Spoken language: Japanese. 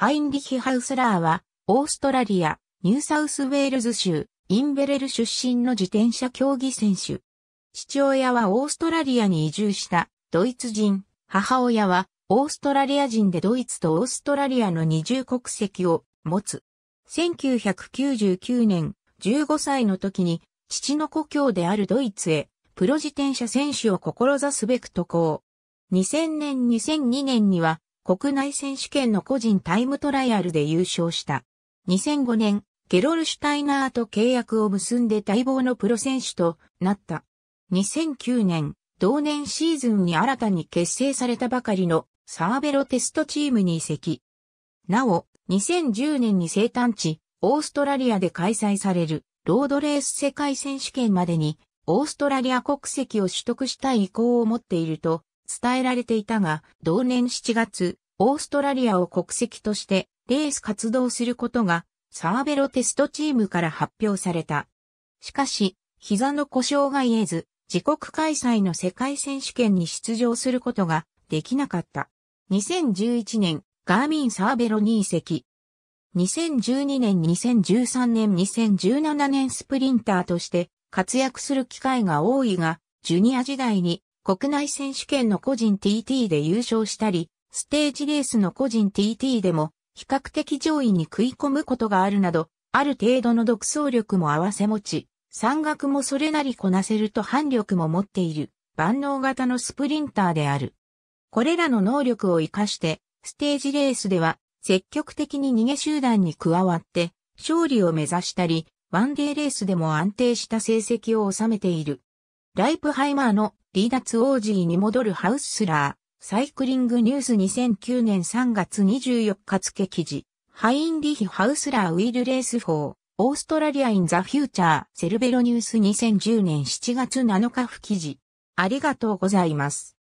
ハインリヒ・ハウスラーは、オーストラリア、ニューサウスウェールズ州、インベレル出身の自転車競技選手。父親はオーストラリアに移住したドイツ人、母親はオーストラリア人でドイツとオーストラリアの二重国籍を持つ。1999年15歳の時に父の故郷であるドイツへプロ自転車選手を志すべく渡航。2000年2002年には国内選手権の個人タイムトライアルで優勝した。2005年、ゲロルシュタイナーと契約を結んで待望のプロ選手となった。2009年、同年シーズンに新たに結成されたばかりのサーベロテストチームに移籍。なお、2010年に生誕地、オーストラリアで開催されるロードレース世界選手権までに、オーストラリア国籍を取得したい意向を持っていると伝えられていたが、同年7月、オーストラリアを国籍としてレース活動することがサーベロテストチームから発表された。しかし、膝の故障が言えず、自国開催の世界選手権に出場することができなかった。2011年、ガーミンサーベロに移籍。2012年、2013年、2017年スプリンターとして活躍する機会が多いが、ジュニア時代に国内選手権の個人 TT で優勝したり、ステージレースの個人 TT でも比較的上位に食い込むことがあるなど、ある程度の独走力も合わせ持ち、山岳もそれなりこなせると反力も持っている万能型のスプリンターである。これらの能力を活かして、ステージレースでは積極的に逃げ集団に加わって勝利を目指したり、ワンデーレースでも安定した成績を収めている。ライプハイマーの離脱ジーに戻るハウスラー、サイクリングニュース2009年3月24日付記事、ハインリヒハウスラーウィルレース4、オーストラリアインザフューチャー、セルベロニュース2010年7月7日付記事。ありがとうございます。